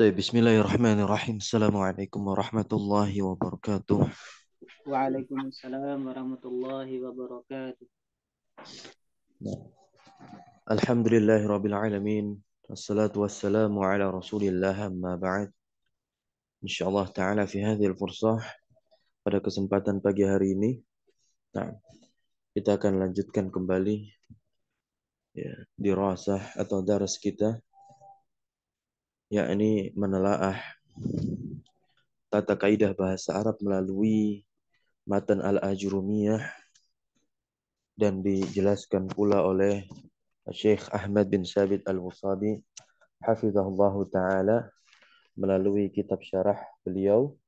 طيب بسم الله الرحمن الرحيم السلام عليكم ورحمة الله وبركاته وعليكم السلام ورحمة الله وبركاته الحمد لله رب العالمين الصلاة والسلام على رسول الله بعد إن شاء الله تعالى في هذه الفرصة pada kesempatan pagi hari ini nah, kita akan lanjutkan kembali ya, dirasah atau daras kita yakni menelaah tata kaidah bahasa Arab melalui matan Al-Ajrumiyah dan dijelaskan pula oleh Syekh Ahmad bin Sabit Al-Musabi hafizahullah taala melalui kitab syarah beliau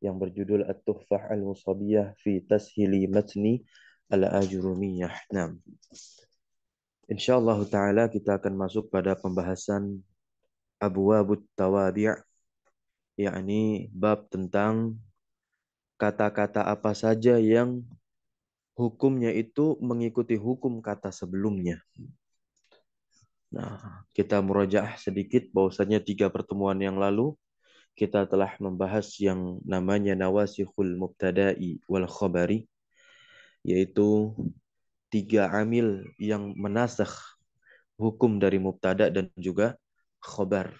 yang berjudul At-Tuhfah Al-Musabiyah fi Tashili Matni Al-Ajrumiyah. Nah. Insyaallah taala kita akan masuk pada pembahasan abwabut tawadi' yakni bab tentang kata-kata apa saja yang hukumnya itu mengikuti hukum kata sebelumnya. Nah, kita merojah sedikit bahwasanya tiga pertemuan yang lalu kita telah membahas yang namanya nawasihul mubtada'i wal khabari yaitu tiga amil yang menasakh hukum dari mubtada dan juga khobar.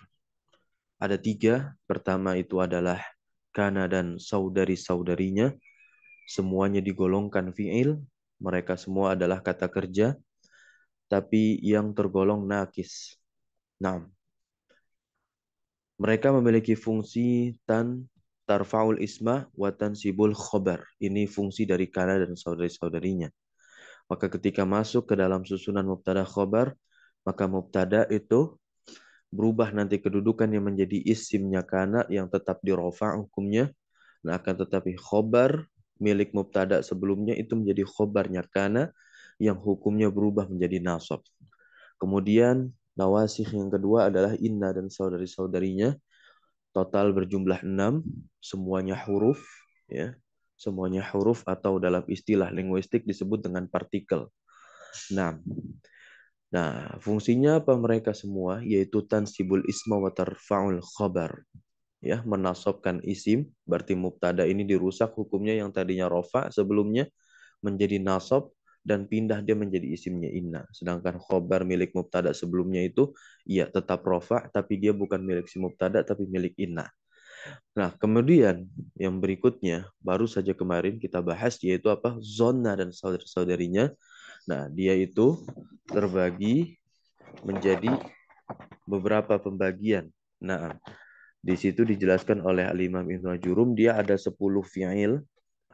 Ada tiga. Pertama itu adalah kana dan saudari-saudarinya. Semuanya digolongkan fi'il. Mereka semua adalah kata kerja. Tapi yang tergolong nakis. Nah, mereka memiliki fungsi tan tarfaul isma wa sibul khobar. Ini fungsi dari kana dan saudari-saudarinya. Maka ketika masuk ke dalam susunan mubtada khobar, maka mubtada itu berubah nanti kedudukannya menjadi isimnya kana yang tetap di rofa hukumnya. Nah akan tetapi khobar milik mubtada sebelumnya itu menjadi khobarnya kana yang hukumnya berubah menjadi nasab. Kemudian nawasih yang kedua adalah inna dan saudari-saudarinya total berjumlah enam semuanya huruf ya semuanya huruf atau dalam istilah linguistik disebut dengan partikel. Nah, Nah, fungsinya apa mereka semua? Yaitu tansibul isma wa tarfa'ul khabar. Ya, menasobkan isim, berarti mubtada ini dirusak hukumnya yang tadinya rofa sebelumnya menjadi nasob dan pindah dia menjadi isimnya inna. Sedangkan khobar milik mubtada sebelumnya itu ya tetap rofa tapi dia bukan milik si mubtada tapi milik inna. Nah, kemudian yang berikutnya baru saja kemarin kita bahas yaitu apa? zona dan saudara saudarinya Nah, dia itu terbagi menjadi beberapa pembagian. Nah, di situ dijelaskan oleh Al-Imam Ibnu Jurum dia ada 10 fi'il,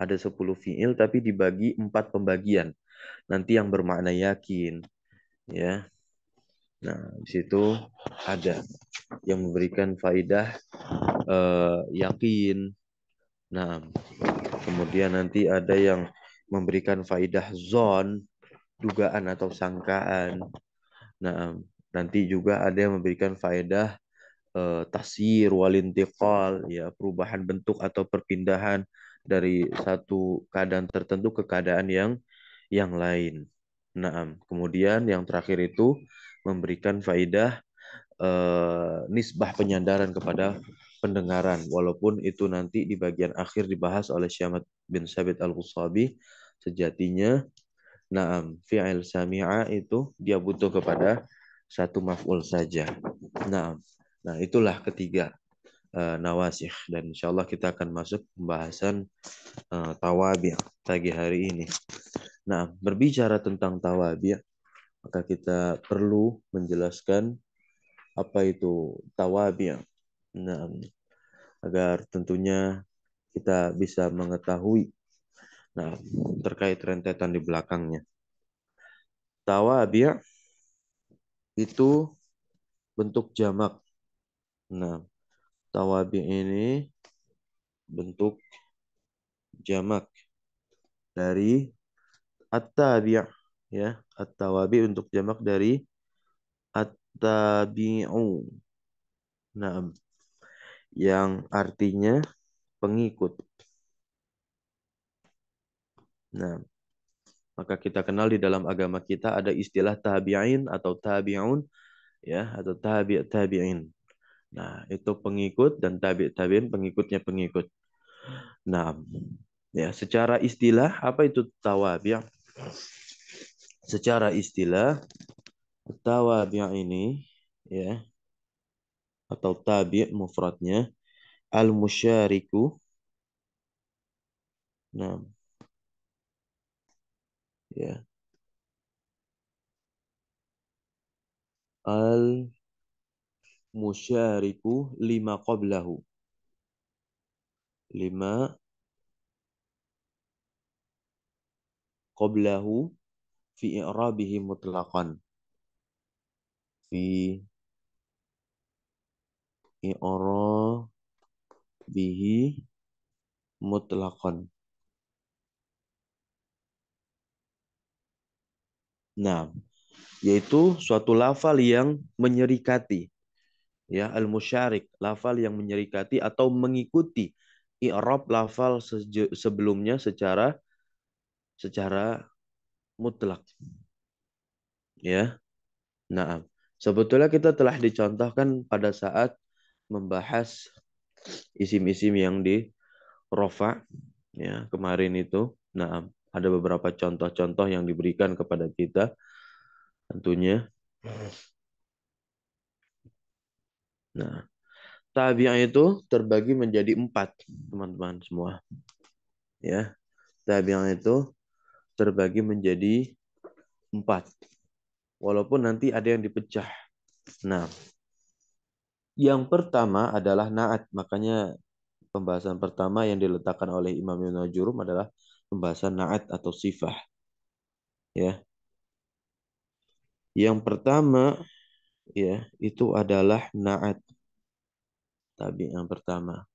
ada 10 fi'il tapi dibagi empat pembagian. Nanti yang bermakna yakin ya. Nah, di situ ada yang memberikan faidah eh, yakin. Nah, kemudian nanti ada yang memberikan faidah zon dugaan atau sangkaan. Nah, nanti juga ada yang memberikan faedah eh, tasir walintiqal ya perubahan bentuk atau perpindahan dari satu keadaan tertentu ke keadaan yang yang lain. Nah, kemudian yang terakhir itu memberikan faedah eh, nisbah penyandaran kepada pendengaran walaupun itu nanti di bagian akhir dibahas oleh Syamat bin Sabit Al-Qusabi sejatinya Naam, fi'il sami'a itu dia butuh kepada satu maf'ul saja. Naam. Nah, itulah ketiga uh, eh, nawasih dan insya Allah kita akan masuk pembahasan uh, tawabi pagi hari ini. Nah, berbicara tentang tawabi, maka kita perlu menjelaskan apa itu tawabi. Nah, agar tentunya kita bisa mengetahui nah terkait rentetan di belakangnya. Tawabi' itu bentuk jamak. Nah, tawabi ini bentuk jamak dari at-tabi' ya, at-tawabi untuk jamak dari at-tabi'u. Nah, yang artinya pengikut. Nah, maka kita kenal di dalam agama kita ada istilah tabi'in atau tabi'un ya atau tabi' tabi'in. Nah, itu pengikut dan tabi' tabi'in pengikutnya pengikut. Nah, ya secara istilah apa itu tawabi'? Secara istilah tawabi' ini ya atau tabi' mufradnya al musyariku Nah, ya al musyariku lima qablahu lima qablahu fi i'rabihi mutlaqan fi i'rabihi mutlaqan Nah, yaitu suatu lafal yang menyerikati. Ya, al-musyarik, lafal yang menyerikati atau mengikuti i'rab lafal sebelumnya secara secara mutlak. Ya. Nah, sebetulnya kita telah dicontohkan pada saat membahas isim-isim yang di rofa ya kemarin itu. Nah, ada beberapa contoh-contoh yang diberikan kepada kita tentunya. Nah, tabiah itu terbagi menjadi empat, teman-teman semua. Ya, tabiah itu terbagi menjadi empat. Walaupun nanti ada yang dipecah. Nah, yang pertama adalah naat. Makanya pembahasan pertama yang diletakkan oleh Imam Ibn Jurum adalah pembahasan naat atau sifah. Ya. Yang pertama ya, itu adalah naat. Tabi yang pertama.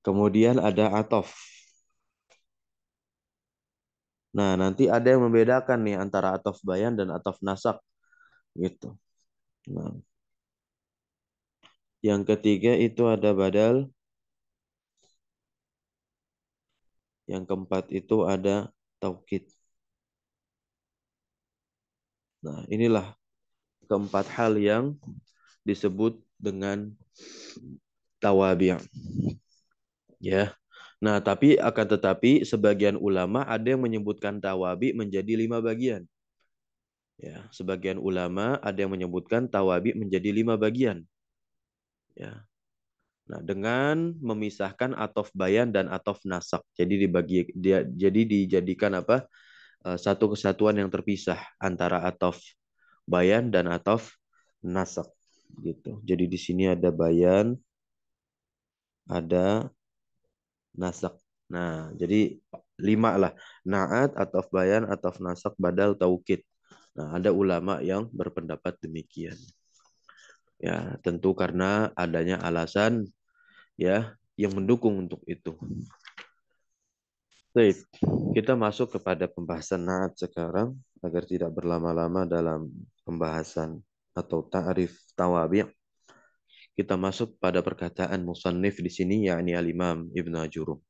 Kemudian ada atof. Nah, nanti ada yang membedakan nih antara atof bayan dan atof nasak. Gitu. Nah. Yang ketiga itu ada badal Yang keempat itu ada taukid. Nah, inilah keempat hal yang disebut dengan tawabi'. Ya. Nah, tapi akan tetapi sebagian ulama ada yang menyebutkan tawabi menjadi lima bagian. Ya, sebagian ulama ada yang menyebutkan tawabi menjadi lima bagian. Ya, Nah, dengan memisahkan atof bayan dan atof nasak. Jadi dibagi dia jadi dijadikan apa? Eh, satu kesatuan yang terpisah antara atof bayan dan atof nasak gitu. Jadi di sini ada bayan ada nasak. Nah, jadi lima lah. Naat, atof bayan, atof nasak, badal, taukid. Nah, ada ulama yang berpendapat demikian ya tentu karena adanya alasan ya yang mendukung untuk itu. Baik, kita masuk kepada pembahasan naat sekarang agar tidak berlama-lama dalam pembahasan atau ta'rif tawabi'. Kita masuk pada perkataan musannif di sini yakni al-Imam Ibnu Jurum.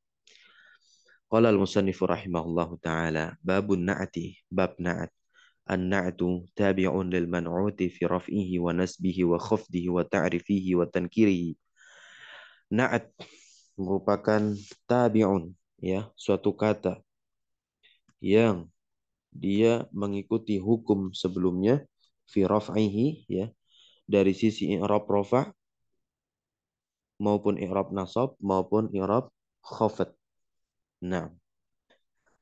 Qala al-musannif rahimahullahu taala babun na'ati, bab na'at. النعت تابع للمنعوت في رفعه ونسبه وخفضه وتعريفه وتنكيره na'at merupakan tabi'un ya suatu kata yang dia mengikuti hukum sebelumnya fi raf'ihi ya dari sisi i'rab rafa maupun i'rab nasab maupun i'rab khafat. Nah,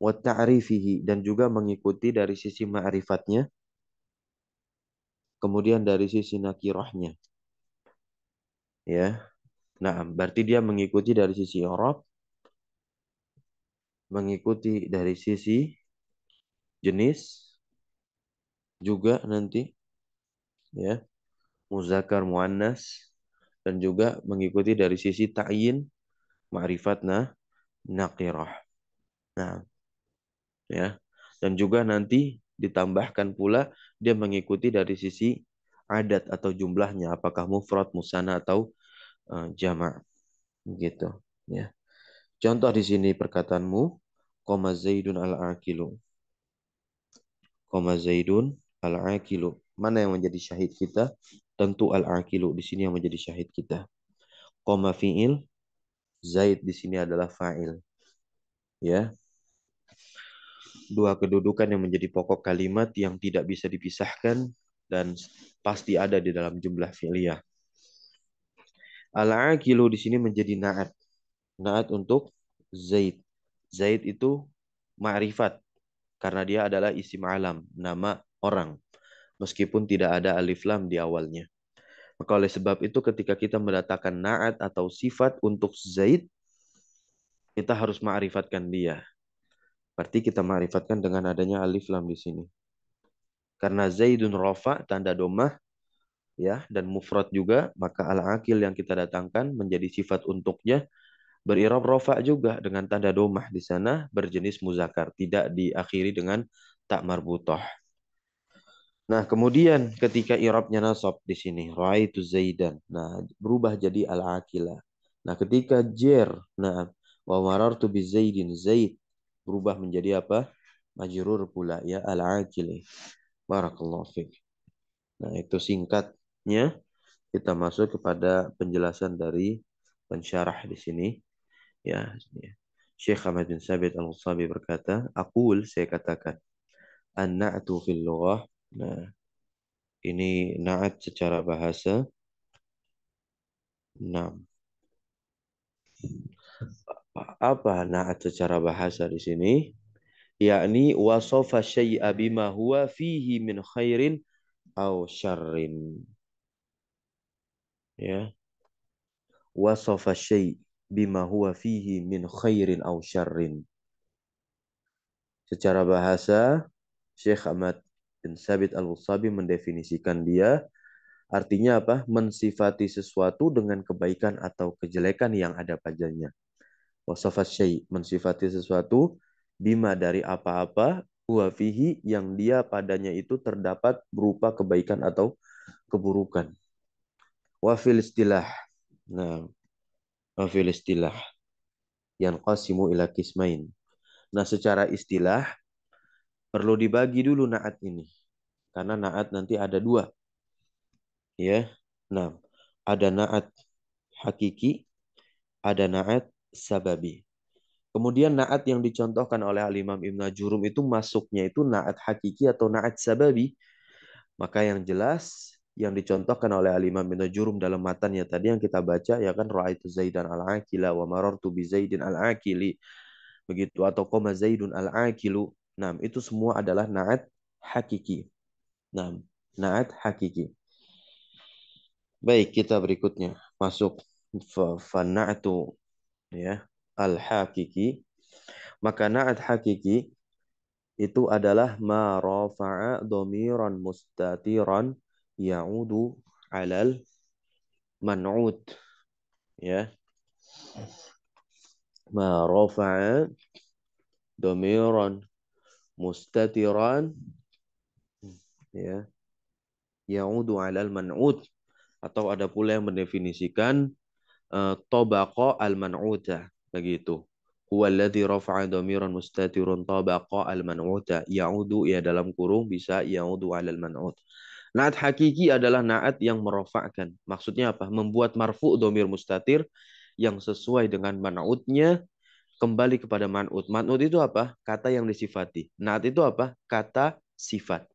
wa ta'rifihi dan juga mengikuti dari sisi ma'rifatnya kemudian dari sisi nakirahnya ya nah berarti dia mengikuti dari sisi Arab mengikuti dari sisi jenis juga nanti ya muzakar muannas dan juga mengikuti dari sisi ta'yin ma'rifatna nah nakirah nah ya dan juga nanti ditambahkan pula dia mengikuti dari sisi adat atau jumlahnya apakah mufrad musana atau uh, eh, jamak gitu ya contoh di sini perkataanmu koma zaidun al akilu koma zaidun al akilu mana yang menjadi syahid kita tentu al akilu di sini yang menjadi syahid kita koma fiil zaid di sini adalah fa'il ya dua kedudukan yang menjadi pokok kalimat yang tidak bisa dipisahkan dan pasti ada di dalam jumlah fi'liyah. Al-aqilu di sini menjadi na'at. Na'at untuk Zaid. Zaid itu ma'rifat karena dia adalah isim alam, nama orang. Meskipun tidak ada alif lam di awalnya. Maka oleh sebab itu ketika kita mendatangkan na'at atau sifat untuk Zaid, kita harus ma'rifatkan dia Berarti kita ma'rifatkan dengan adanya alif lam di sini. Karena Zaidun Rofa tanda domah ya dan mufrad juga maka al akil yang kita datangkan menjadi sifat untuknya berirab rofa juga dengan tanda domah di sana berjenis muzakar tidak diakhiri dengan tak marbutoh. Nah, kemudian ketika irabnya nasab di sini, tu zaidan. Nah, berubah jadi al-akila. Nah, ketika jer, nah, wa marartu bi zaidin zaid berubah menjadi apa? Majrur pula ya al-ajili. Barakallahu fiik. Nah, itu singkatnya kita masuk kepada penjelasan dari pensyarah di sini. Ya, ya. Syekh Ahmad bin Sabit Al-Musabi berkata, "Aqul saya katakan, an-na'tu fil lughah." Nah, ini na'at secara bahasa. 6 apa nah secara bahasa di sini yakni wasofa syai'a bima huwa fihi min khairin au syarrin ya wasofa syai' bima huwa fihi min khairin au syarrin secara bahasa Syekh Ahmad bin Sabit Al-Wusabi mendefinisikan dia artinya apa mensifati sesuatu dengan kebaikan atau kejelekan yang ada padanya wasafat syai mensifati sesuatu bima dari apa-apa huwa fihi yang dia padanya itu terdapat berupa kebaikan atau keburukan wafil istilah nah wafil istilah yang qasimu ila kismain nah secara istilah perlu dibagi dulu naat ini karena naat nanti ada dua ya nah ada naat hakiki ada naat sababi. Kemudian naat yang dicontohkan oleh Al-Imam Ibn Jurum itu masuknya itu naat hakiki atau naat sababi. Maka yang jelas yang dicontohkan oleh Al-Imam Ibn Jurum dalam matanya tadi yang kita baca ya kan ra'aitu Zaidan al-Aqila wa marartu bi Zaidin al-Aqili. Begitu atau qama Zaidun al-Aqilu. Nah, itu semua adalah naat hakiki. Nah, naat hakiki. Baik, kita berikutnya masuk fa na'atu ya al hakiki maka naat hakiki itu adalah ma rafa'a dhamiran mustatiran ya'udu alal man'ud ya ma rafa'a dhamiran mustatiran ya ya'udu alal man'ud atau ada pula yang mendefinisikan Eh, tobaqo al-man'uta begitu alladhi rafa'a dhamiran mustatirun tabaqa al-man'uta ya'udu ya dalam kurung bisa ya'udu al man'ut Naat hakiki adalah naat yang merofakkan. Maksudnya apa? Membuat marfu domir mustatir yang sesuai dengan man'utnya kembali kepada man'ut. Man'ut itu apa? Kata yang disifati. Naat itu apa? Kata sifat.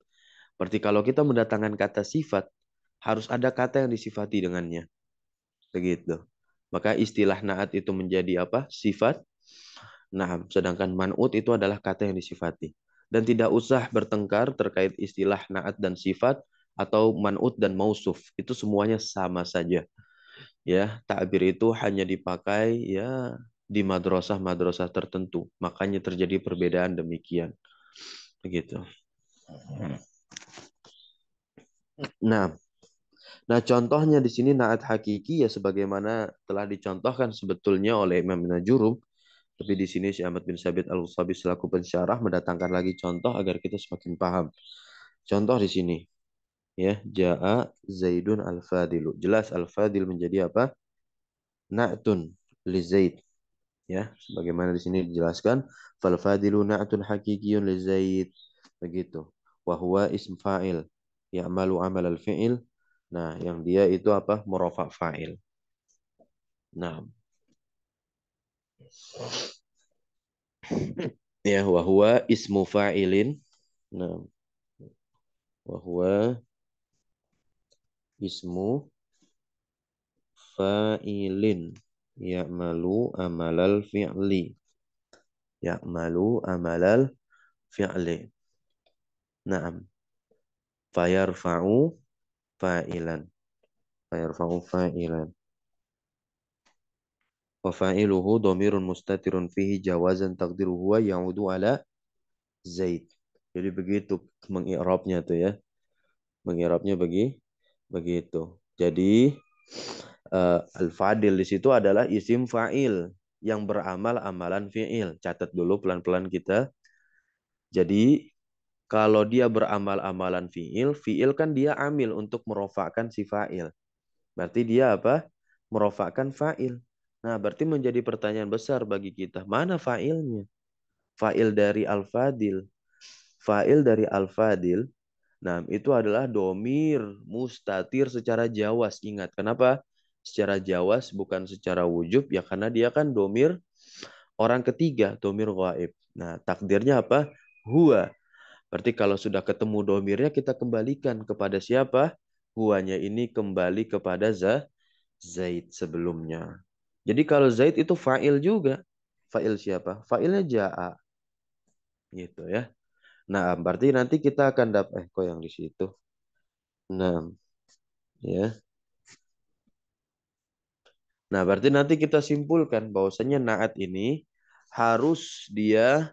Berarti kalau kita mendatangkan kata sifat, harus ada kata yang disifati dengannya. Begitu. Maka istilah naat itu menjadi apa? Sifat. Nah, sedangkan man'ut itu adalah kata yang disifati. Dan tidak usah bertengkar terkait istilah naat dan sifat atau man'ut dan mausuf. Itu semuanya sama saja. Ya, takbir itu hanya dipakai ya di madrasah-madrasah tertentu. Makanya terjadi perbedaan demikian. Begitu. Hmm. Nah, Nah, contohnya di sini naat hakiki ya sebagaimana telah dicontohkan sebetulnya oleh Imam Najurum. Tapi di sini si Ahmad bin Sabit al usabi selaku pensyarah mendatangkan lagi contoh agar kita semakin paham. Contoh di sini. Ya, jaa Zaidun al-Fadilu. Jelas al-Fadil menjadi apa? Na'tun li Zaid. Ya, sebagaimana di sini dijelaskan, fal fadilu na'tun hakikiun li Zaid. Begitu. Wa huwa ism fa'il. Ya'malu amal al-fi'il Nah, yang dia itu apa? morofa fa'il. Nah. Ya, wahwa ismu fa'ilin. Nah. Wahwa ismu fa'ilin. Ya'malu amalal fi'li. Ya'malu amalal fi'li. Naam. Fayarfa'u fa'ilan fayarfa'u fa'ilan wa fa'iluhu dhamirun mustatirun fihi jawazan taqdiruhu huwa ya'udu ala zaid jadi begitu mengi'rabnya tuh ya mengi'rabnya bagi begitu jadi uh, al-fadil di situ adalah isim fa'il yang beramal amalan fi'il. Catat dulu pelan-pelan kita. Jadi kalau dia beramal-amalan fiil, fiil kan dia amil untuk merofakkan si fa'il. Berarti dia apa? Merofakkan fa'il. Nah, berarti menjadi pertanyaan besar bagi kita, mana fa'ilnya? Fa'il dari al-fadil. Fa'il dari al-fadil, nah itu adalah domir mustatir secara jawas. Ingat, kenapa? Secara jawas bukan secara wujub, ya karena dia kan domir orang ketiga, domir gaib. Nah, takdirnya apa? Huwa. Berarti kalau sudah ketemu domirnya kita kembalikan kepada siapa? Huanya ini kembali kepada za, Zaid sebelumnya. Jadi kalau Zaid itu fa'il juga. Fa'il siapa? Fa'ilnya ja'a. Gitu ya. Nah, berarti nanti kita akan dapat eh kok yang di situ. Nah. Ya. Nah, berarti nanti kita simpulkan bahwasanya naat ini harus dia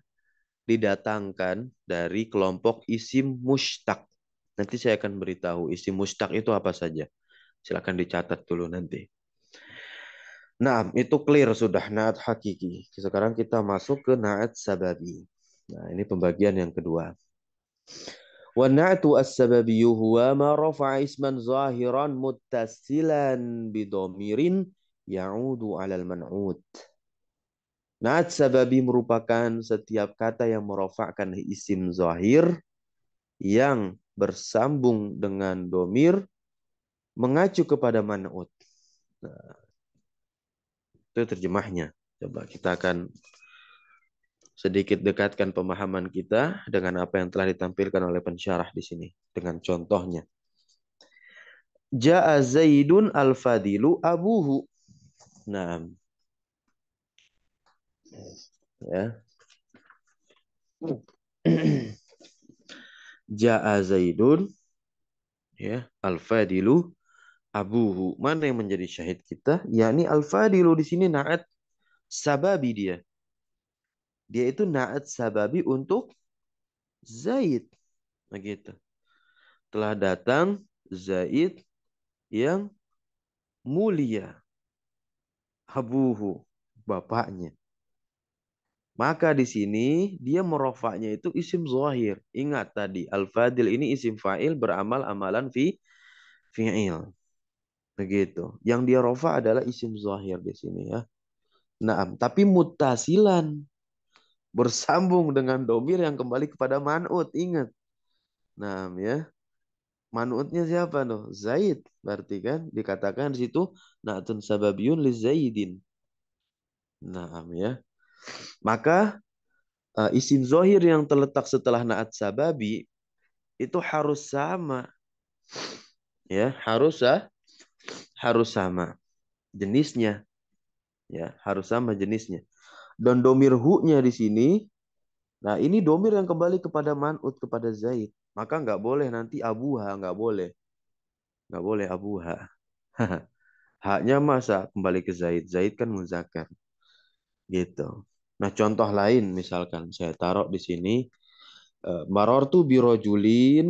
didatangkan dari kelompok isim mushtaq. Nanti saya akan beritahu isim mushtaq itu apa saja. Silakan dicatat dulu nanti. Nah, itu clear sudah naat hakiki. Sekarang kita masuk ke naat sababi. Nah, ini pembagian yang kedua. Wa naatu as-sababi huwa ma rafa'a isman zahiran muttasilan bi ya'udu 'ala al Naat sababi merupakan setiap kata yang merofakkan isim zahir yang bersambung dengan domir mengacu kepada man'ut. Nah, itu terjemahnya. Coba kita akan sedikit dekatkan pemahaman kita dengan apa yang telah ditampilkan oleh pensyarah di sini dengan contohnya. Ja'a Zaidun al-Fadilu abuhu. Nah, Ya. Ja'a Zaidun ya al-fadilu abuhu. Mana yang menjadi syahid kita? Yakni al-fadilu di sini na'at sababi dia. Dia itu na'at sababi untuk Zaid. Begitu. Nah, Telah datang Zaid yang mulia. Abuhu, bapaknya. Maka di sini dia merofaknya itu isim zahir. Ingat tadi al-fadil ini isim fa'il beramal amalan fi fi'il. Begitu. Yang dia rofa adalah isim zahir di sini ya. Nah, tapi mutasilan bersambung dengan domir yang kembali kepada man'ut. Ingat. Nah, ya. Manutnya siapa tuh? Zaid. Berarti kan dikatakan di situ na'tun sababiyun li Zaidin. Nah, ya. Maka uh, isim zohir yang terletak setelah naat sababi itu harus sama. Ya, harus ah, harus sama jenisnya. Ya, harus sama jenisnya. Dan domir hu-nya di sini Nah, ini domir yang kembali kepada man'ut, kepada Zaid. Maka nggak boleh nanti abuha, nggak boleh. Nggak boleh abuha. Haknya masa kembali ke Zaid. Zaid kan muzakar Gitu. Nah, contoh lain misalkan saya taruh di sini eh, marortu birojulin.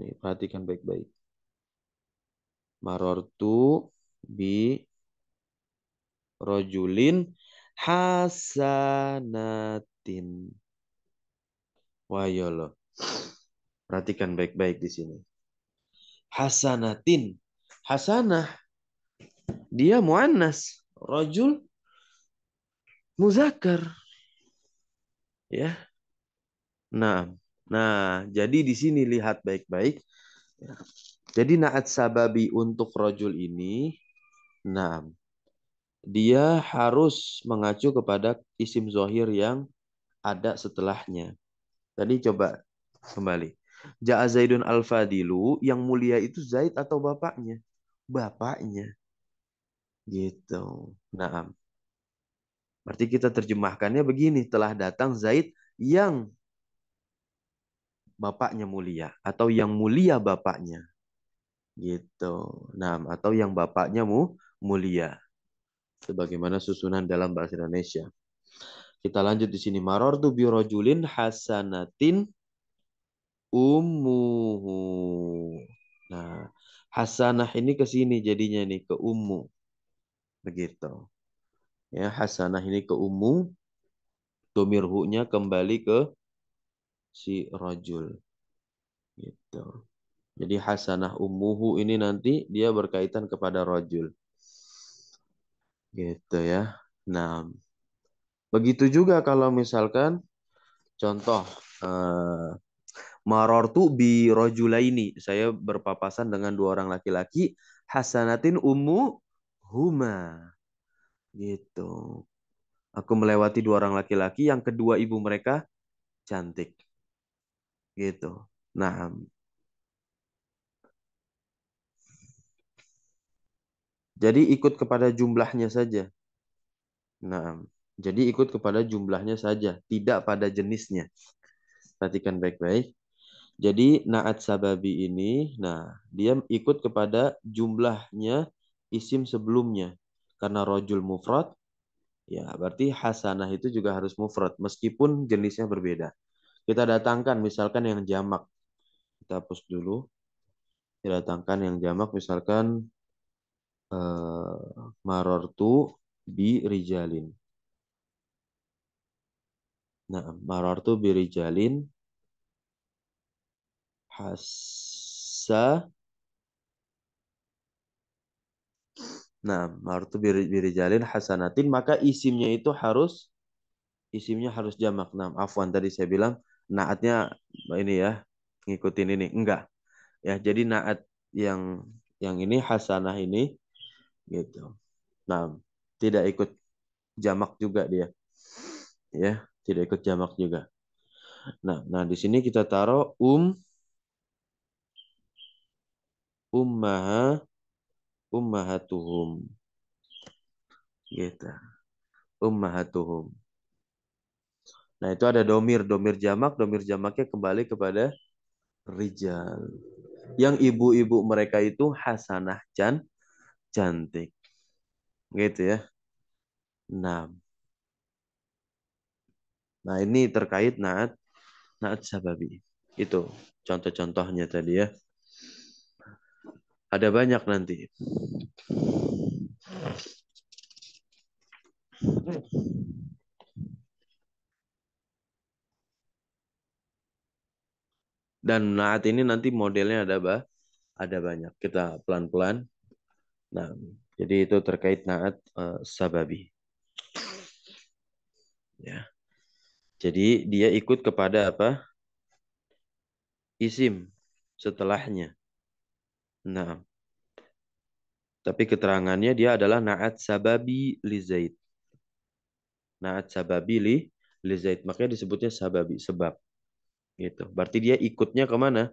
Nih, perhatikan baik-baik. Marortu bi rojulin hasanatin. Wah, yolo. Perhatikan baik-baik di sini. Hasanatin. Hasanah. Dia muannas. Rojul muzakar Ya. Nah, nah jadi di sini lihat baik-baik. Ya. Jadi naat sababi untuk rojul ini, nah dia harus mengacu kepada isim zohir yang ada setelahnya. Tadi coba kembali. Ja'a Zaidun al-Fadilu, yang mulia itu Zaid atau bapaknya? Bapaknya. Gitu. Naam. Berarti kita terjemahkannya begini, telah datang Zaid yang bapaknya mulia atau yang mulia bapaknya. Gitu. Nah, atau yang bapaknya mu mulia. Sebagaimana susunan dalam bahasa Indonesia. Kita lanjut di sini Maror tu Birojulin hasanatin ummuhu. Nah, hasanah ini ke sini jadinya nih ke Umuh Begitu. Ya, hasanah ini ke umum. Domirhunya kembali ke si rojul. Gitu. Jadi hasanah umuhu ini nanti dia berkaitan kepada rojul. Gitu ya. Nah, begitu juga kalau misalkan contoh eh, marortu bi ini Saya berpapasan dengan dua orang laki-laki. Hasanatin umu huma. Gitu. Aku melewati dua orang laki-laki, yang kedua ibu mereka cantik. Gitu. Nah, Jadi ikut kepada jumlahnya saja. Nah, jadi ikut kepada jumlahnya saja, tidak pada jenisnya. Perhatikan baik-baik. Jadi naat sababi ini, nah dia ikut kepada jumlahnya isim sebelumnya karena rojul mufrad ya berarti hasanah itu juga harus mufrad meskipun jenisnya berbeda kita datangkan misalkan yang jamak kita hapus dulu kita datangkan yang jamak misalkan eh, marortu bi rijalin nah marortu bi rijalin hasa Nah, biri-biri birijalin hasanatin maka isimnya itu harus isimnya harus jamak. Nah, afwan tadi saya bilang naatnya ini ya ngikutin ini enggak. Ya, jadi naat yang yang ini hasanah ini gitu. Nah, tidak ikut jamak juga dia. Ya, tidak ikut jamak juga. Nah, nah di sini kita taruh um ummaha ummahatuhum gitu ummahatuhum nah itu ada domir domir jamak domir jamaknya kembali kepada rijal yang ibu-ibu mereka itu hasanah can cantik gitu ya enam nah ini terkait naat naat sababi itu contoh-contohnya tadi ya ada banyak nanti. Dan saat ini nanti modelnya ada bah, ada banyak. Kita pelan-pelan. Nah, jadi itu terkait naat uh, sababi. Ya. Jadi dia ikut kepada apa? Isim setelahnya. Nah, tapi keterangannya dia adalah naat sababi li Zaid. Naat sababi li, li Zaid. Makanya disebutnya sababi, sebab. Gitu. Berarti dia ikutnya kemana?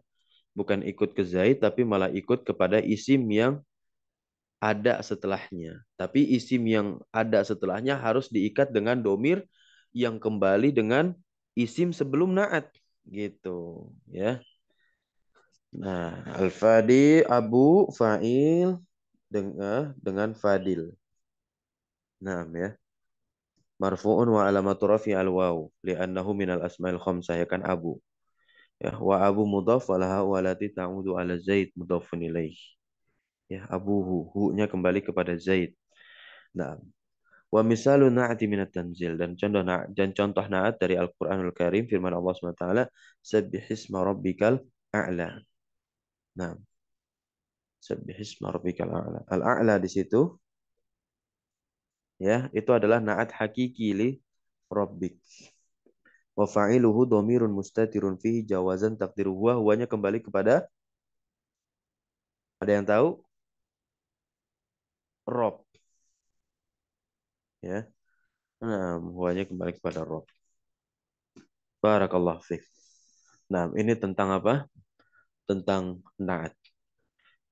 Bukan ikut ke Zaid, tapi malah ikut kepada isim yang ada setelahnya. Tapi isim yang ada setelahnya harus diikat dengan domir yang kembali dengan isim sebelum naat. Gitu. Ya. Nah, al-fadi abu fa'il dengan eh, dengan fadil. Nah, ya. Marfu'un wa alamatu rafi al-waw li'annahu min al-asma'il khamsah ya kan abu. Ya, wa abu mudhaf wa lati ta'udu ala zaid mudhafun ilaih. Ya, Abu hu-nya kembali kepada zaid. Nah, Wa misalu na'ati minat tanzil dan contoh na dan contoh na'at dari Al-Qur'anul Karim firman Allah Subhanahu wa taala subbihisma rabbikal a'la. Nah, Subbihisma marbikal a'la. Al-a'la di situ ya, itu adalah na'at hakiki li rabbik. Wa fa'iluhu domirun mustatirun fihi jawazan takdiru huwa huwanya kembali kepada ada yang tahu? Rob. Ya. Nah, huwanya kembali kepada Rob. Barakallah fiqh. Nah, ini tentang apa? tentang naat.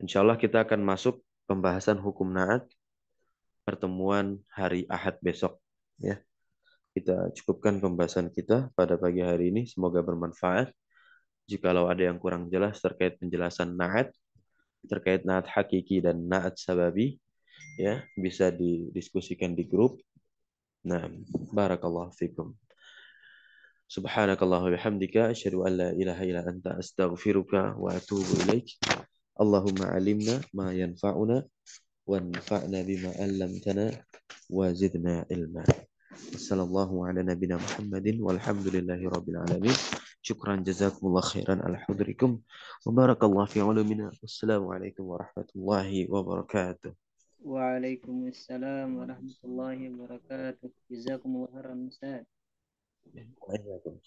Insya Allah kita akan masuk pembahasan hukum naat pertemuan hari Ahad besok. Ya, kita cukupkan pembahasan kita pada pagi hari ini. Semoga bermanfaat. Jikalau ada yang kurang jelas terkait penjelasan naat, terkait naat hakiki dan naat sababi, ya bisa didiskusikan di grup. Nah, barakallahu fikum. سبحانك الله وبحمدك أشهد أن لا إله إلا أنت أستغفرك وأتوب إليك اللهم علمنا ما ينفعنا وانفعنا بما علمتنا وزدنا علما صلى الله على نبينا محمد والحمد لله رب العالمين شكرا جزاكم الله خيرا على حضوركم وبارك الله في علومنا والسلام عليكم ورحمة الله وبركاته وعليكم السلام ورحمة الله وبركاته جزاكم الله خيرا مساء Bueno, pues.